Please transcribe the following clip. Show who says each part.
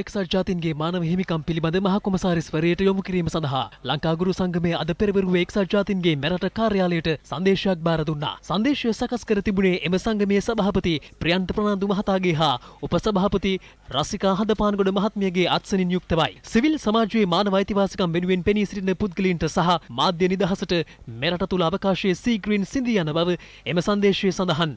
Speaker 1: එක්සත් ජාතින්ගේ මානව හිමිකම් පිළිබඳ මහකොමසාරිස්වරයට යොමු කිරීම සඳහා ලංකාගුරු සංගමය අද පෙරවරුවේ එක්සත් ජාතින්ගේ මෙරට කාර්යාලයට සංදේශයක් බාර දුන්නා. සංදේශය සකස් කර තිබුණේ එම සංගමයේ සභාපති ප්‍රියන්ත ප්‍රනාන්දු මහතාගේ හා උපසභාපති රසිකා හඳපානගොඩ මහත්මියගේ අත්සනින් යුක්තවයි. සිවිල් සමාජයේ මානව අයිතිවාසිකම් වෙනුවෙන් පෙනී සිටින පුද්ගලයින්ට සහ මාධ්‍ය නිදහසට මෙරට තුල අවකාශයේ සීග්‍රීන් සිඳී යන බව එම සංදේශයේ සඳහන්.